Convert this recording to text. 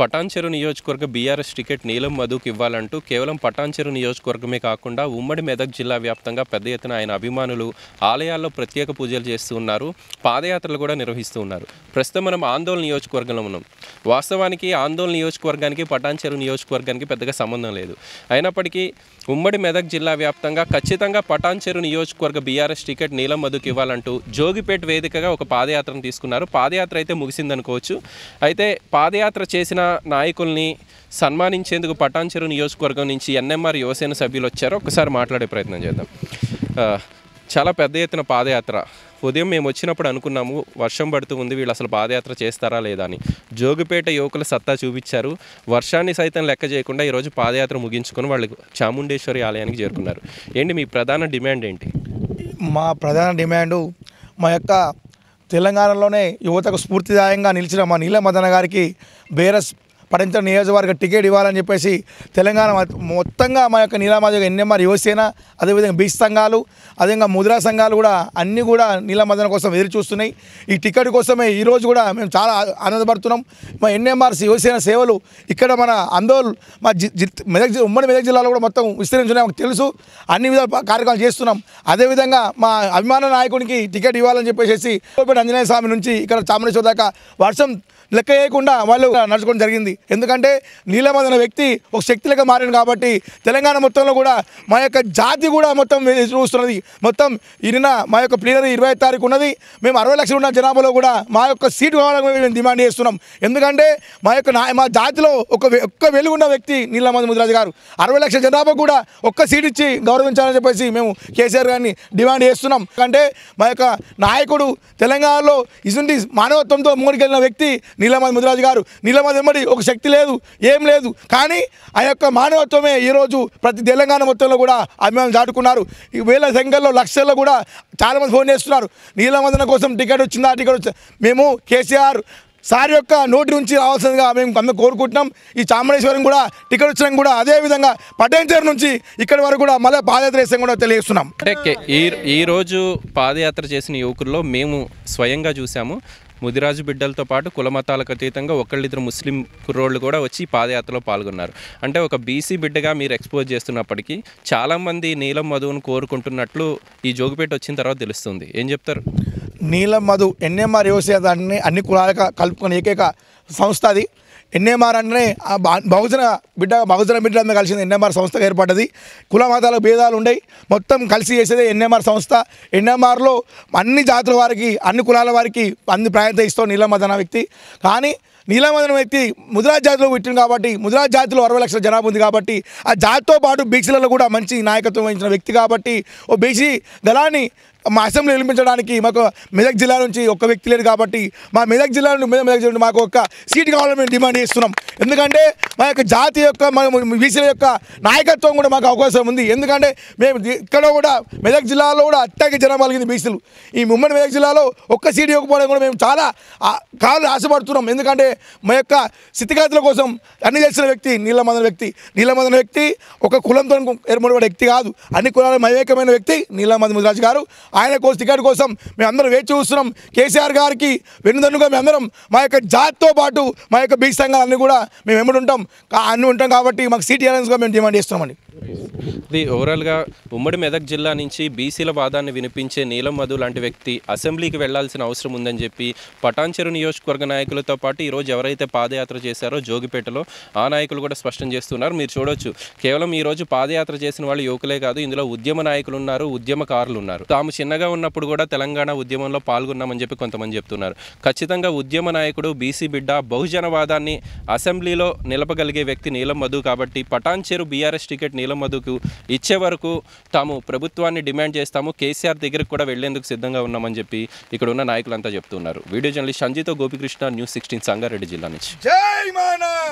పటాన్చెరు నియోజకవర్గ BRS ticket నీలం మధుకు ఇవ్వాలంటూ కేవలం పటాన్చెరు నియోజకవర్గమే కాకుండా ఉమ్మడి మెదక్ జిల్లా వ్యాప్తంగా పెద్ద ఎత్తున ఆయన అభిమానులు ఆలయాల్లో ప్రత్యేక పూజలు చేస్తూ ఉన్నారు పాదయాత్రలు కూడా నిర్వహిస్తూ ఉన్నారు ప్రస్తుతం మనం ఆందోళన నియోజకవర్గంలో ఉన్నాం వాస్తవానికి ఆందోళన నియోజకవర్గానికి పటాన్చెరు నియోజకవర్గానికి పెద్దగా సంబంధం లేదు అయినప్పటికీ ఉమ్మడి మెదక్ జిల్లా వ్యాప్తంగా ఖచ్చితంగా పటాన్చెరు నియోజకవర్గ బీఆర్ఎస్ టికెట్ నీలం మధుకి ఇవ్వాలంటూ జోగిపేట వేదికగా ఒక పాదయాత్రను తీసుకున్నారు పాదయాత్ర అయితే ముగిసిందనుకోవచ్చు అయితే పాదయాత్ర చేసిన నాయకుల్ని సన్మానించేందుకు పటాన్చెరు నియోజకవర్గం నుంచి ఎన్ఎంఆర్ యువసేన సభ్యులు వచ్చారో ఒకసారి మాట్లాడే ప్రయత్నం చేద్దాం చాలా పెద్ద ఎత్తున పాదయాత్ర ఉదయం మేము వచ్చినప్పుడు అనుకున్నాము వర్షం పడుతూ ఉంది వీళ్ళు అసలు పాదయాత్ర చేస్తారా లేదా అని జోగిపేట యువకులు సత్తా చూపించారు వర్షాన్ని సైతం లెక్క చేయకుండా ఈరోజు పాదయాత్ర ముగించుకొని వాళ్ళు చాముండేశ్వరి ఆలయానికి చేరుకున్నారు ఏంటి మీ ప్రధాన డిమాండ్ ఏంటి మా ప్రధాన డిమాండు మా యొక్క తెలంగాణలోనే యువతకు స్ఫూర్తిదాయంగా నిలిచిన మా నీల మదన గారికి బేరస్ పరింత నియోజకవర్గ టికెట్ ఇవ్వాలని చెప్పేసి తెలంగాణ మొత్తంగా మా యొక్క నీలామాధవ ఎన్ఎంఆర్ యువసేన అదేవిధంగా బీచ్ సంఘాలు అదేవిధంగా ముద్రా సంఘాలు కూడా అన్నీ కూడా నీలామాధన కోసం ఎదురు చూస్తున్నాయి ఈ టికెట్ కోసమే ఈరోజు కూడా మేము చాలా ఆనందపడుతున్నాం మా ఎన్ఎంఆర్ యువసేన సేవలు ఇక్కడ మన అందోల్ మా మెదక్ ఉమ్మడి మెదక్ జిల్లాలో కూడా మొత్తం విస్తరించున్నాయి మాకు తెలుసు అన్ని విధాల కార్యక్రమాలు చేస్తున్నాం అదేవిధంగా మా అభిమాన నాయకునికి టికెట్ ఇవ్వాలని చెప్పేసి ఆంజనేయ స్వామి నుంచి ఇక్కడ చామరేశ్వర దాకా వర్షం లెక్క వేయకుండా వాళ్ళు నడుచుకోవడం జరిగింది ఎందుకంటే నీలం అనే వ్యక్తి ఒక శక్తిగా మారింది కాబట్టి తెలంగాణ మొత్తంలో కూడా మా యొక్క జాతి కూడా మొత్తం చూస్తున్నది మొత్తం ఈయన మా యొక్క ప్లీనరీ ఇరవై తారీఖు ఉన్నది మేము అరవై లక్షలు ఉన్న జనాభాలో కూడా మా యొక్క సీటు కావాలని మేము డిమాండ్ చేస్తున్నాం ఎందుకంటే మా యొక్క మా జాతిలో ఒక ఒక్క వెలుగున్న వ్యక్తి నీలమంది ముదిరాజు గారు అరవై లక్షల జనాభా కూడా ఒక్క సీటు ఇచ్చి గౌరవించాలని చెప్పేసి మేము కేసీఆర్ గారిని డిమాండ్ చేస్తున్నాం అంటే మా యొక్క నాయకుడు తెలంగాణలో ఇసుంటి మానవత్వంతో మూడికెళ్ళిన వ్యక్తి నీలమంది ముదిరాజు గారు నీలమంది ఎమ్మడి ఒక శక్తి లేదు ఏం లేదు కానీ ఆ యొక్క మానవత్వమే ఈరోజు ప్రతి తెలంగాణ మొత్తంలో కూడా అభిమానులు దాటుకున్నారు వేల సంఖ్యలో లక్షల్లో కూడా చాలామంది ఫోన్ చేస్తున్నారు నీలవందన కోసం టికెట్ వచ్చిందా టికెట్ వచ్చిందా మేము కేసీఆర్ సార్ యొక్క నోటి నుంచి రావాల్సిందిగా మేము అందరూ కోరుకుంటున్నాం ఈ చామరేశ్వరం కూడా టికెట్ వచ్చిన కూడా అదేవిధంగా చేరు నుంచి ఇక్కడ వరకు కూడా మళ్ళీ పాదయాత్ర చేసాం కూడా తెలియజేస్తున్నాం ఈ ఈరోజు పాదయాత్ర చేసిన యువకుల్లో మేము స్వయంగా చూసాము ముదిరాజు బిడ్డలతో పాటు కులమతాలకు అతీతంగా ఒకళ్ళిద్దరు ముస్లిం కుర్రోళ్ళు కూడా వచ్చి పాదయాత్రలో పాల్గొన్నారు అంటే ఒక బీసీ బిడ్డగా మీరు ఎక్స్పోజ్ చేస్తున్నప్పటికీ చాలామంది నీలం మధువును కోరుకుంటున్నట్లు ఈ జోగిపేట వచ్చిన తర్వాత తెలుస్తుంది ఏం చెప్తారు నీలం మధు ఎన్ఎంఆర్ దాన్ని అన్ని కులాలుగా కలుపుకొని ఏకైక సంస్థ అది ఎన్ఎంఆర్ అంటే బహుజన బిడ్డ బహుజన బిడ్డ మీద కలిసింది ఎన్ఎంఆర్ సంస్థ ఏర్పడ్డది కుల మతాల భేదాలు ఉండేవి మొత్తం కలిసి చేసేది ఎన్ఎంఆర్ సంస్థ ఎన్ఎంఆర్లో అన్ని జాతుల వారికి అన్ని కులాల వారికి అన్ని ప్రాధాన్యత ఇస్తాం నీలమదన వ్యక్తి కానీ నీలమదన వ్యక్తి ముదిరాజ్ జాతిలో పెట్టింది కాబట్టి ముదిరాజ్ జాతిలో అరవై లక్షల జనాభా ఉంది కాబట్టి ఆ జాతితో పాటు బీసీలలో కూడా మంచి నాయకత్వం వహించిన వ్యక్తి కాబట్టి ఓ బీసీ దళాన్ని మా అసెంబ్లీ నిర్మించడానికి మాకు మెదక్ జిల్లా నుంచి ఒక్క వ్యక్తి లేదు కాబట్టి మా మెదక్ జిల్లా నుండి మెదక్ జిల్లా మాకు ఒక సీట్ కావాలని మేము డిమాండ్ చేస్తున్నాం ఎందుకంటే మా యొక్క జాతి యొక్క మా బీసీల యొక్క నాయకత్వం కూడా మాకు అవకాశం ఉంది ఎందుకంటే మేము ఇక్కడ కూడా మెదక్ జిల్లాలో కూడా అట్టాకి జనం కలిగింది బీసీలు ఈ ముమ్మడి మెదక్ జిల్లాలో ఒక్క సీట్ ఇవ్వకపోవడం కూడా మేము చాలా కాళ్ళు ఆశపడుతున్నాం ఎందుకంటే మా యొక్క స్థితిగతుల కోసం అన్ని తెలిసిన వ్యక్తి నీలమందన వ్యక్తి నీలమందన వ్యక్తి ఒక కులంతో ఏర్పడిన వ్యక్తి కాదు అన్ని కులాల మయకమైన వ్యక్తి నీలమంది ముదిరాజు గారు ఆయన కోసం టికెట్ కోసం మేమందరం వేచి చూస్తున్నాం కేసీఆర్ గారికి వెన్నుదన్నుగా మేమందరం మా యొక్క జాతితో పాటు మా యొక్క బీచ్ సంఘాలన్నీ కూడా మేము ఉంటాం అన్నీ ఉంటాం కాబట్టి మాకు సీటీ ఇవ్వాలని మేము డిమాండ్ చేస్తున్నామండి ఇది ఓవరాల్గా ఉమ్మడి మెదక్ జిల్లా నుంచి బీసీల వాదాన్ని వినిపించే నీలం మధు లాంటి వ్యక్తి అసెంబ్లీకి వెళ్లాల్సిన అవసరం ఉందని చెప్పి పటాన్చెరు నియోజకవర్గ నాయకులతో పాటు ఈరోజు ఎవరైతే పాదయాత్ర చేశారో జోగిపేటలో ఆ నాయకులు కూడా స్పష్టం చేస్తున్నారు మీరు చూడొచ్చు కేవలం ఈరోజు పాదయాత్ర చేసిన వాళ్ళు యువకులే కాదు ఇందులో ఉద్యమ నాయకులు ఉన్నారు ఉద్యమకారులు ఉన్నారు తాము చిన్నగా ఉన్నప్పుడు కూడా తెలంగాణ ఉద్యమంలో పాల్గొన్నామని చెప్పి కొంతమంది చెప్తున్నారు ఖచ్చితంగా ఉద్యమ నాయకుడు బీసీ బిడ్డ బహుజనవాదాన్ని అసెంబ్లీలో నిలపగలిగే వ్యక్తి నీలం మధు కాబట్టి పటాన్చెరు బీఆర్ఎస్ టికెట్ నీలం మధుకు లేదు ఇచ్చే వరకు తాము ప్రభుత్వాన్ని డిమాండ్ చేస్తాము కేసీఆర్ దగ్గరకు కూడా వెళ్లేందుకు సిద్ధంగా ఉన్నామని చెప్పి ఇక్కడ ఉన్న నాయకులంతా చెప్తున్నారు వీడియో జర్నలిస్ట్ సంజీతో గోపికృష్ణ న్యూస్ సిక్స్టీన్ సంగారెడ్డి జిల్లా నుంచి